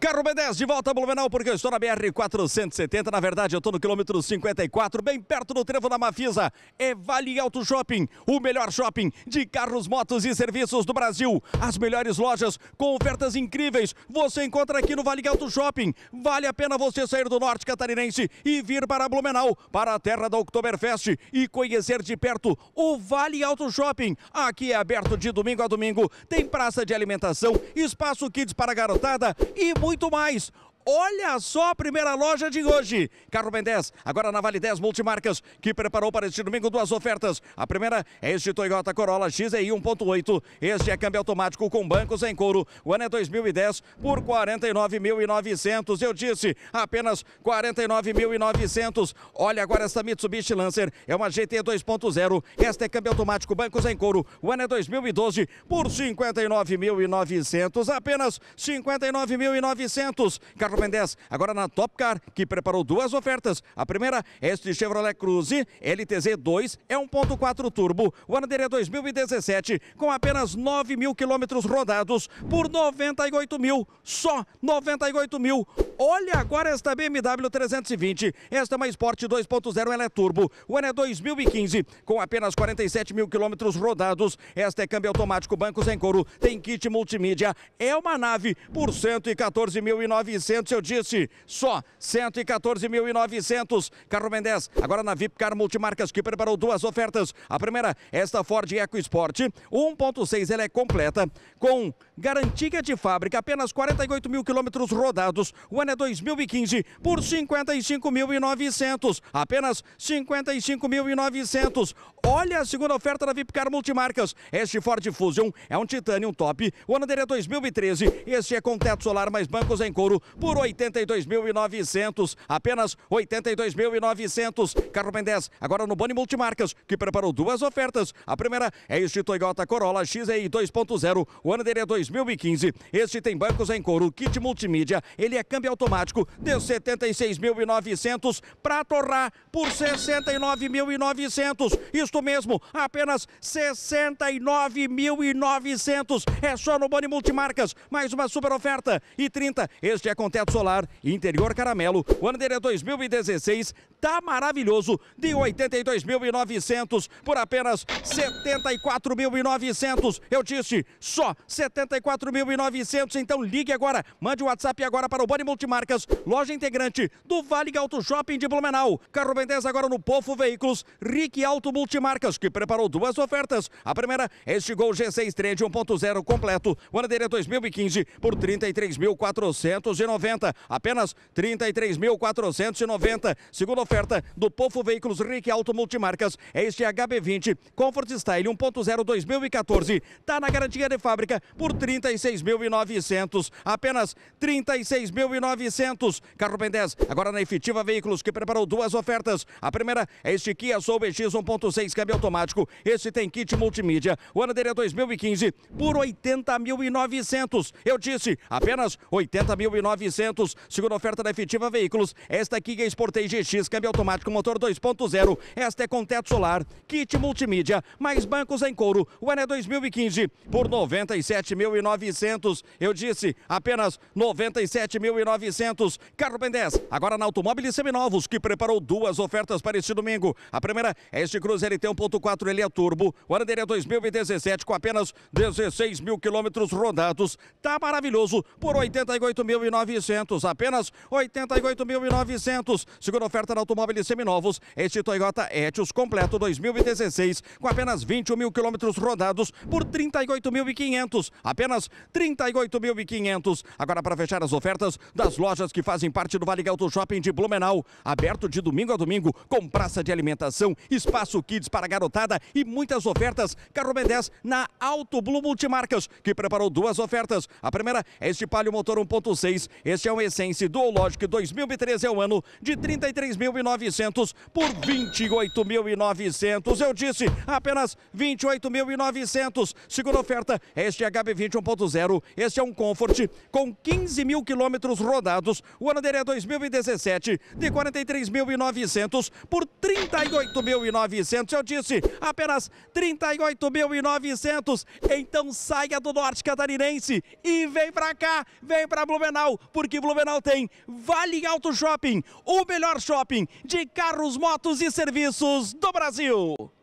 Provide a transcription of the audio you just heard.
Carro B10 de volta a Blumenau, porque eu estou na BR-470. Na verdade, eu estou no quilômetro 54, bem perto do trevo da Mafisa. É Vale Alto Shopping, o melhor shopping de carros, motos e serviços do Brasil. As melhores lojas com ofertas incríveis você encontra aqui no Vale Alto Shopping. Vale a pena você sair do norte catarinense e vir para Blumenau, para a terra da Oktoberfest e conhecer de perto o Vale Alto Shopping. Aqui é aberto de domingo a domingo, tem praça de alimentação, espaço kids para garotada e muito muito mais. Olha só a primeira loja de hoje. Carro Ben 10, agora na Vale 10 Multimarcas, que preparou para este domingo duas ofertas. A primeira é este Toyota Corolla XEI 1.8. Este é câmbio automático com bancos em couro. O ano é 2010 por 49.900. Eu disse, apenas 49.900. Olha agora esta Mitsubishi Lancer. É uma GT 2.0. Esta é câmbio automático, bancos em couro. O ano é 2012 por 59.900. Apenas 59.900. Carro Open 10, agora na Top Car, que preparou duas ofertas. A primeira, é este Chevrolet Cruze LTZ 2 é 1.4 turbo. O ano dele é 2017, com apenas 9 mil quilômetros rodados por 98 mil, só 98 mil. Olha agora esta BMW 320. Esta é uma Sport 2.0, ela é turbo. O ano é 2015, com apenas 47 mil quilômetros rodados. Esta é câmbio automático, bancos em couro, tem kit multimídia. É uma nave por 114.900 se eu disse, só 114.900. Carro Mendes, agora na Vipcar Multimarcas, que preparou duas ofertas. A primeira, esta Ford EcoSport 1.6, ela é completa com Garantia de fábrica, apenas 48 mil quilômetros rodados. O ano é 2015 por 55.900. Apenas 55.900. Olha a segunda oferta da Vipcar Multimarcas. Este Ford Fusion é um Titanium Top. O ano dele é 2013. Este é com teto solar mais bancos em couro por 82.900. Apenas 82.900. Carro Ben 10, agora no Boni Multimarcas, que preparou duas ofertas. A primeira é este Toyota Corolla XEI 2.0. O ano dele é 2013. 2015. Este tem bancos em couro, kit multimídia, ele é câmbio automático, de 76.900 para torrar por 69.900. Isto mesmo, apenas 69.900. É só no Boni Multimarcas, mais uma super oferta. E 30, este é com teto solar, interior caramelo. O ano dele é 2016, tá maravilhoso, de 82.900 por apenas 74.900. Eu disse, só 74 44.900. Então ligue agora, mande o WhatsApp agora para o Bani Multimarcas, loja integrante do Vale Auto Shopping de Blumenau. Carro Bendez agora no Pofo Veículos, Rick Auto Multimarcas, que preparou duas ofertas. A primeira, é este Gol G6 Trend 1.0 completo, o ano dele é 2015, por 33.490, apenas 33.490. Segunda oferta do Pofo Veículos, Rick Auto Multimarcas, é este HB20 Comfort Style 1.0 2014, está na garantia de fábrica por 30 36.900, apenas 36.900. Carro Ben 10, agora na efetiva Veículos, que preparou duas ofertas. A primeira é este Kia Soul X 1.6 câmbio automático. Este tem kit multimídia. O ano dele é 2015 por 80.900. Eu disse, apenas 80.900. Segunda oferta da efetiva Veículos, esta aqui é Sportage GX câmbio automático motor 2.0. Esta é com teto solar, kit multimídia, mais bancos em couro. O ano é 2015 por 97.900. 97.900. Eu disse, apenas 97.900. Carro Ben 10, agora na Automóveis Seminovos, que preparou duas ofertas para este domingo. A primeira é este Cruzeiro LT 1.4 é Turbo. O ano dele é 2017, com apenas 16 mil quilômetros rodados. Tá maravilhoso, por 88.900. Apenas 88.900. Segunda oferta na Automóveis Seminovos, este Toyota Etios completo 2016, com apenas 21 mil quilômetros rodados, por 38.500 apenas 38.500. Agora para fechar as ofertas das lojas que fazem parte do Vale Galto Shopping de Blumenau, aberto de domingo a domingo com praça de alimentação, espaço kids para garotada e muitas ofertas. Carro 10 na Alto Blue Multimarcas, que preparou duas ofertas. A primeira é este Palio motor 1.6, este é um Essence Dual Logic 2013 é o ano de 33.900 por 28.900. Eu disse, apenas 28.900. Segunda oferta, é este HB20 1.0. Este é um Comfort com 15 mil quilômetros rodados. O ano dele é 2017, de 43.900 por 38.900. Eu disse, apenas 38.900. Então saia do norte catarinense e vem pra cá, vem pra Blumenau, porque Blumenau tem Vale Auto Shopping, o melhor shopping de carros, motos e serviços do Brasil.